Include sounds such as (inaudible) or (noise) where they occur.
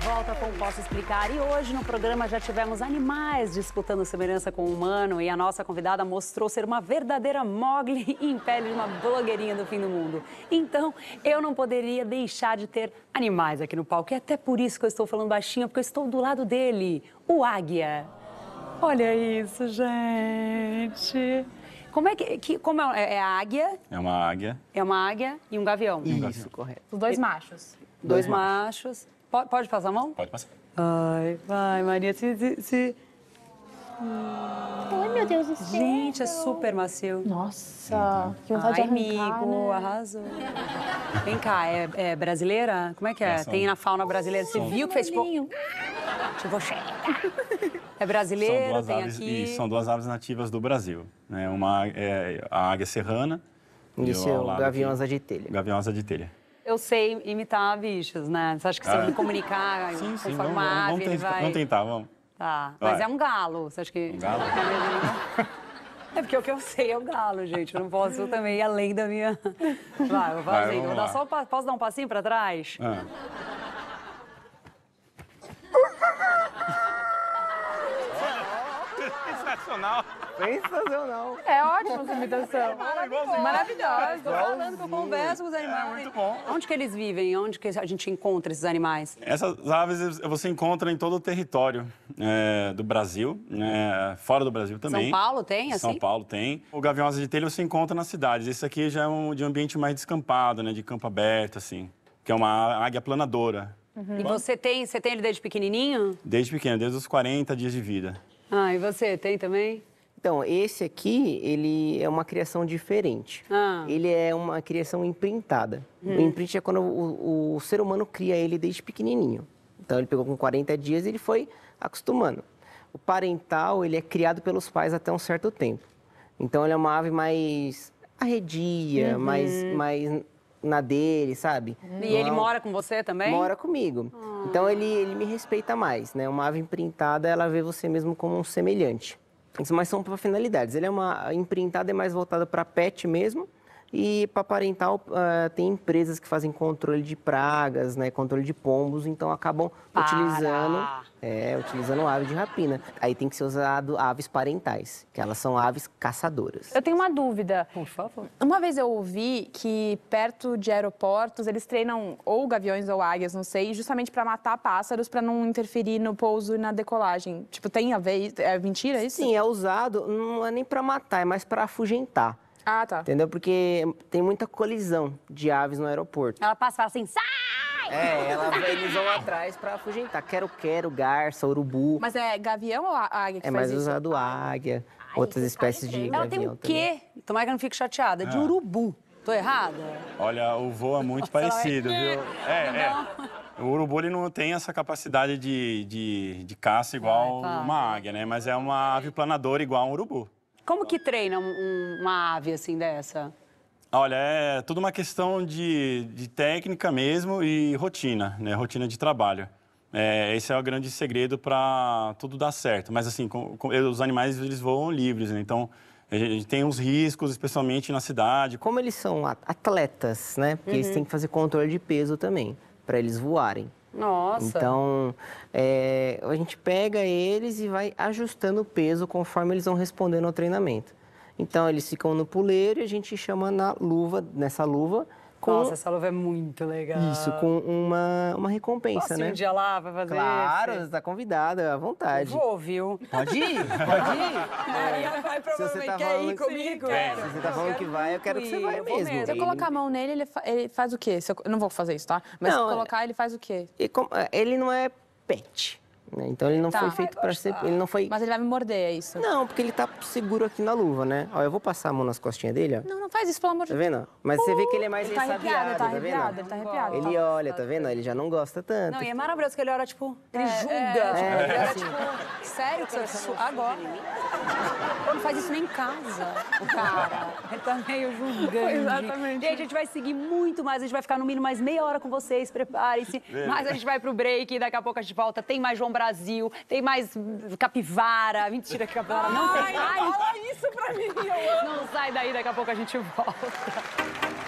volta com Posso Explicar. E hoje no programa já tivemos animais disputando semelhança com o humano e a nossa convidada mostrou ser uma verdadeira mogli (laughs) em pele de uma blogueirinha do fim do mundo. Então, eu não poderia deixar de ter animais aqui no palco. E até por isso que eu estou falando baixinho, porque eu estou do lado dele, o águia. Olha isso, gente. Como é que, que. como é, é, é a águia? É uma águia. É uma águia e um gavião. E um gavião. Isso, correto. Os dois machos. Dois, dois machos. machos. Pode, passar a mão? Pode passar. Ai, vai, Maria. Se, se, se... Ai, meu Deus do céu. Gente, é super macio. Nossa, uhum. que vontade Ai, de arrancar, amigo, né? arrasou. Vem cá, é, é brasileira? Como é que é? é Tem na fauna brasileira. Você viu que fez... Bolinho. Tipo, vou É brasileira. são duas tem aves, aqui... são duas aves nativas do Brasil. Né? Uma é a águia serrana... E o gavião asa de telha. Gavião asa de telha eu sei imitar bichos, né? Você acha que se é. eu me comunicar, sim, sim, formar vamos, vamos, vamos, tentar, vai... vamos tentar, vamos. Tá, vai. mas é um galo, você acha que... Um galo? (laughs) É porque o que eu sei é o galo, gente. Eu não posso também ir além da minha... Vai, vou fazer. Vai, vou dar só, posso dar um passinho pra trás? Ah. Sensacional. Sensacional. É ótimo essa imitação. É Maravilhosa. É falando que eu converso com os é animais. É muito bom. Onde que eles vivem? Onde que a gente encontra esses animais? Essas aves você encontra em todo o território é, do Brasil, é, fora do Brasil também. São Paulo tem, assim? São Paulo tem. O gavião asa de telha você encontra nas cidades. Esse aqui já é um, de um ambiente mais descampado, né? De campo aberto, assim. Que é uma águia planadora. Uhum. E você tem, você tem ele desde pequenininho? Desde pequeno, desde os 40 dias de vida. Ah, e você tem também? Então, esse aqui, ele é uma criação diferente. Ah. Ele é uma criação imprintada. Hum. O imprint é quando o, o, ser humano cria ele desde pequenininho. Então, ele pegou com 40 dias e ele foi acostumando. O parental, ele é criado pelos pais até um certo tempo. Então, ele é uma ave mais arredia, uhum. mais, mais na dele, sabe? E Não, ele então, mora com você também? Mora comigo. Ah. Então, ele, ele me respeita mais, né? Uma ave imprintada, ela vê você mesmo como um semelhante mas são para finalidades. Ele é uma a imprintada é mais voltada para pet mesmo, e para parental, uh, tem empresas que fazem controle de pragas, né, controle de pombos, então acabam para. utilizando, é, utilizando ave de rapina. Aí tem que ser usado aves parentais, que elas são aves caçadoras. Eu tenho uma dúvida. Por favor. Uma vez eu ouvi que perto de aeroportos eles treinam ou gaviões ou águias, não sei, justamente para matar pássaros para não interferir no pouso e na decolagem. Tipo, tem a ver? É mentira isso? Sim, é usado, não é nem para matar, é mais para afugentar. Ah, tá. Entendeu? Porque tem muita colisão de aves no aeroporto. Ela passa e fala assim, sai! É, ela, eles vão atrás pra afugentar. Quero, quero, garça, urubu. Mas é gavião ou águia que É faz mais isso? usado águia, Ai, outras espécies de Ela tem o gavião também. quê? Tomara que eu não fique chateada. De ah. urubu. Tô errada? Olha, o voo é muito é parecido, viu? (laughs) É, é. O urubu ele não tem essa capacidade de, de, de caça igual Ai, tá. uma águia, né? Mas é uma ave planadora igual um urubu. Como que treina um, uma ave assim dessa? Olha, é tudo uma questão de, de técnica mesmo e rotina, né? Rotina de trabalho. É, esse é o grande segredo para tudo dar certo. Mas assim, com, com, os animais eles voam livres, né? então a gente tem uns riscos, especialmente na cidade. Como eles são atletas, né? Porque uhum. eles têm que fazer controle de peso também para eles voarem. Nossa. Então, é, a gente pega eles e vai ajustando o peso conforme eles vão respondendo ao treinamento. Então eles ficam no puleiro e a gente chama na luva, nessa luva. Com... Nossa, essa luva é muito legal. Isso, com uma, uma recompensa, Posso né? Um dia lá vai fazer. Claro, esse. está convidada, à vontade. Eu vou, viu? Pode ir, (laughs) pode ir. Maria vai vai provavelmente tá quer ir comigo. É. Se você tá, é. tá falando que vai, eu quero que você vá mesmo. mesmo. Se eu colocar a mão nele, ele, fa... ele faz o quê? Se eu... eu... não vou fazer isso, tá? Mas não, se eu colocar, ele faz o quê? É, ele não é pet. Né? Então ele não tá, foi feito para ser. Ele não foi... Mas ele vai me morder, é isso? Não, porque ele tá seguro aqui na luva, né? Ó, eu vou passar a mão nas costinhas dele, ó. Não, não faz isso, pelo amor de Deus. Tá vendo? Mas uh, você vê que ele é mais ele tá tá, tá vendo? Ele tá arrepiado, ele olha, tá vendo? Ele já não gosta tanto. Não, e é maravilhoso que ele olha, tipo, ele é, julga. É, tipo, é, ele olha, assim. tipo, sério, que você tá agora não faz isso nem em casa, o cara. Ele tá meio julgando. Exatamente. Gente, a gente vai seguir muito mais, a gente vai ficar no mínimo mais meia hora com vocês, preparem-se. Mas a gente vai pro break, daqui a pouco a gente volta. Tem mais João Brasil, tem mais capivara. Mentira que capivara não tem. Ai, fala isso pra mim. Eu... Não sai daí, daqui a pouco a gente volta.